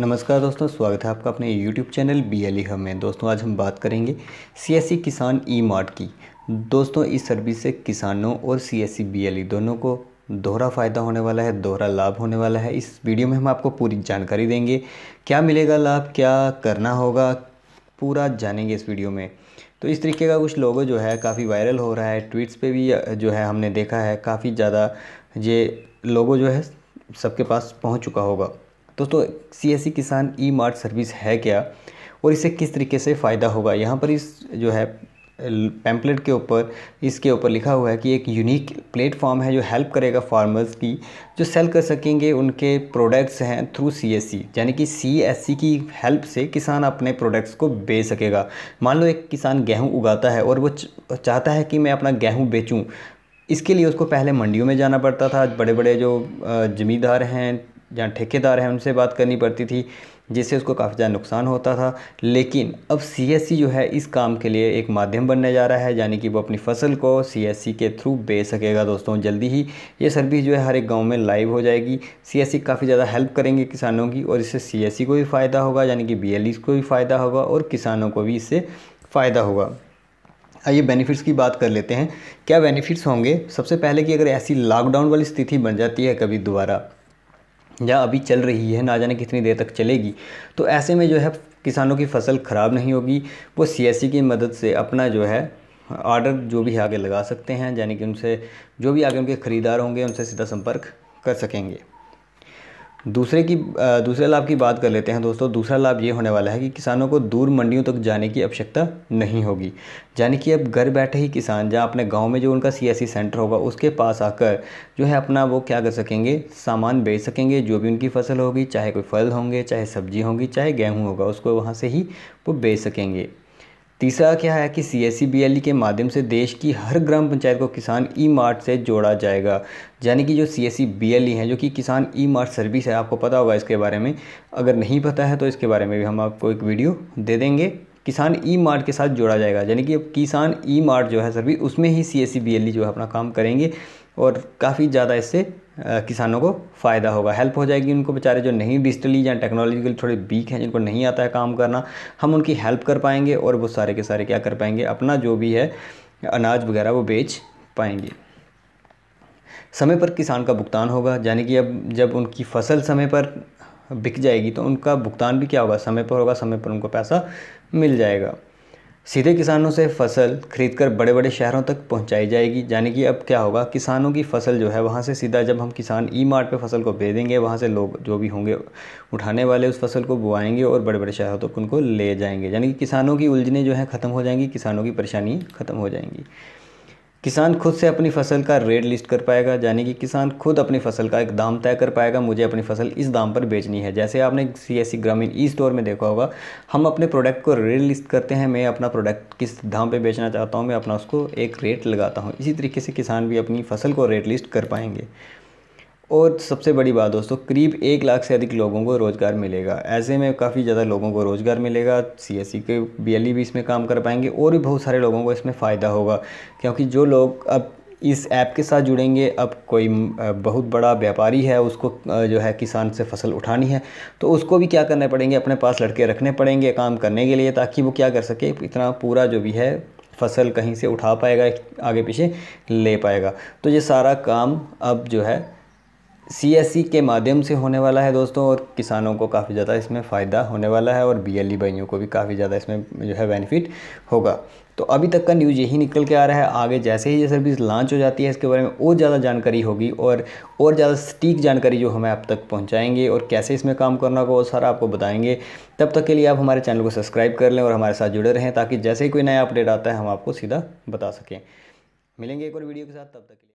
नमस्कार दोस्तों स्वागत है आपका अपने YouTube channel B L hub में दोस्तों आज हम बात करेंगे सी e किसान ई मार्ट की दोस्तों इस सर्विस से किसानों और सी एस e e दोनों को दोहरा फ़ायदा होने वाला है दोहरा लाभ होने वाला है इस वीडियो में हम आपको पूरी जानकारी देंगे क्या मिलेगा लाभ क्या करना होगा पूरा जानेंगे इस वीडियो में तो इस तरीके का कुछ लोगों जो है काफ़ी वायरल हो रहा है ट्वीट्स पे भी जो है हमने देखा है काफ़ी ज़्यादा ये लोगों जो है सबके पास पहुंच चुका होगा दोस्तों सी e किसान ई मार्ट सर्विस है क्या और इसे किस तरीके से फ़ायदा होगा यहाँ पर इस जो है पैम्पलेट के ऊपर इसके ऊपर लिखा हुआ है कि एक यूनिक प्लेटफॉर्म है जो हेल्प करेगा फार्मर्स की जो सेल कर सकेंगे उनके प्रोडक्ट्स हैं थ्रू सीएससी e। यानी कि सीएससी e की हेल्प से किसान अपने प्रोडक्ट्स को बेच सकेगा मान लो एक किसान गेहूं उगाता है और वो चाहता है कि मैं अपना गेहूँ बेचूँ इसके लिए उसको पहले मंडियों में जाना पड़ता था बड़े बड़े जो ज़मींदार हैं जहाँ ठेकेदार हैं उनसे बात करनी पड़ती थी जिससे उसको काफ़ी ज़्यादा नुकसान होता था लेकिन अब सी जो है इस काम के लिए एक माध्यम बनने जा रहा है यानी कि वो अपनी फसल को सी के थ्रू बेच सकेगा दोस्तों जल्दी ही ये सर्विस जो है हर एक गाँव में लाइव हो जाएगी सी काफ़ी ज़्यादा हेल्प करेंगे किसानों की और इससे सी को भी फ़ायदा होगा यानी कि बी को भी फ़ायदा होगा और किसानों को भी इससे फ़ायदा होगा आइए बेनिफिट्स की बात कर लेते हैं क्या बेनिफिट्स होंगे सबसे पहले कि अगर ऐसी लॉकडाउन वाली स्थिति बन जाती है कभी दोबारा या अभी चल रही है ना जाने कितनी देर तक चलेगी तो ऐसे में जो है किसानों की फसल ख़राब नहीं होगी वो सी e की मदद से अपना जो है ऑर्डर जो भी आगे लगा सकते हैं यानी कि उनसे जो भी आगे उनके ख़रीदार होंगे उनसे सीधा संपर्क कर सकेंगे दूसरे की दूसरे लाभ की बात कर लेते हैं दोस्तों दूसरा लाभ ये होने वाला है कि किसानों को दूर मंडियों तक जाने की आवश्यकता नहीं होगी यानी कि अब घर बैठे ही किसान जहाँ अपने गांव में जो उनका सीएससी सेंटर e होगा उसके पास आकर जो है अपना वो क्या कर सकेंगे सामान बेच सकेंगे जो भी उनकी फसल होगी चाहे कोई फल होंगे चाहे सब्जी होंगी चाहे गेहूँ होगा उसको वहाँ से ही वो बेच सकेंगे तीसरा क्या है कि सी एस e e के माध्यम से देश की हर ग्राम पंचायत को किसान ई मार्ट से जोड़ा जाएगा यानी कि जो सी एस e हैं जो कि किसान ई मार्ट सर्विस है आपको पता होगा इसके बारे में अगर नहीं पता है तो इसके बारे में भी हम आपको एक वीडियो दे देंगे किसान ई मार्ट के साथ जोड़ा जाएगा यानी कि अब किसान ई मार्ट जो है सर्विस उसमें ही सी एस जो है अपना काम करेंगे और काफ़ी ज़्यादा इससे किसानों को फ़ायदा होगा हेल्प हो जाएगी उनको बेचारे जो नहीं डिजिटली या टेक्नोलॉजिकली थोड़े वीक हैं जिनको नहीं आता है काम करना हम उनकी हेल्प कर पाएंगे और वो सारे के सारे क्या कर पाएंगे अपना जो भी है अनाज वगैरह वो बेच पाएंगे समय पर किसान का भुगतान होगा यानी कि अब जब उनकी फसल समय पर बिक जाएगी तो उनका भुगतान भी क्या होगा समय पर होगा समय पर उनको पैसा मिल जाएगा सीधे किसानों से फसल खरीदकर बड़े बड़े शहरों तक पहुंचाई जाएगी यानी कि अब क्या होगा किसानों की फसल जो है वहाँ से सीधा जब हम किसान ई मार्ट पर फसल को भेजेंगे वहाँ से लोग जो भी होंगे उठाने वाले उस फसल को बुआएंगे और बड़े बड़े शहरों तक उनको ले जाएंगे यानी कि किसानों की उलझने जो हैं ख़त्म हो जाएंगी किसानों की परेशानी ख़त्म हो जाएंगी किसान खुद से अपनी फसल का रेट लिस्ट कर पाएगा यानी कि किसान खुद अपनी फसल का एक दाम तय कर पाएगा मुझे अपनी फसल इस दाम पर बेचनी है जैसे आपने सी एस सी ग्रामीण ई स्टोर में देखा होगा हम अपने प्रोडक्ट को रेट लिस्ट करते हैं मैं अपना प्रोडक्ट किस दाम पर बेचना चाहता हूँ मैं अपना उसको एक रेट लगाता हूँ इसी तरीके से किसान भी अपनी फसल को रेट लिस्ट कर पाएंगे और सबसे बड़ी बात दोस्तों करीब एक लाख से अधिक लोगों को रोज़गार मिलेगा ऐसे में काफ़ी ज़्यादा लोगों को रोज़गार मिलेगा सीएससी e के बीएलई e भी इसमें काम कर पाएंगे और भी बहुत सारे लोगों को इसमें फ़ायदा होगा क्योंकि जो लोग अब इस ऐप के साथ जुड़ेंगे अब कोई बहुत बड़ा व्यापारी है उसको जो है किसान से फसल उठानी है तो उसको भी क्या करने पड़ेंगे अपने पास लड़के रखने पड़ेंगे काम करने के लिए ताकि वो क्या कर सके इतना पूरा जो भी है फसल कहीं से उठा पाएगा आगे पीछे ले पाएगा तो ये सारा काम अब जो है सी e के माध्यम से होने वाला है दोस्तों और किसानों को काफ़ी ज़्यादा इसमें फ़ायदा होने वाला है और बी e भाइयों को भी काफ़ी ज़्यादा इसमें जो है बेनिफिट होगा तो अभी तक का न्यूज़ यही निकल के आ रहा है आगे जैसे ही ये सर्विस लॉन्च हो जाती है इसके बारे में और ज़्यादा जानकारी होगी और और ज़्यादा सटीक जानकारी जो हमें आप तक पहुँचाएंगे और कैसे इसमें काम करना होगा वो सारा आपको बताएंगे तब तक के लिए आप हमारे चैनल को सब्सक्राइब कर लें और हमारे साथ जुड़े रहें ताकि जैसे ही कोई नया अपडेट आता है हम आपको सीधा बता सकें मिलेंगे एक और वीडियो के साथ तब तक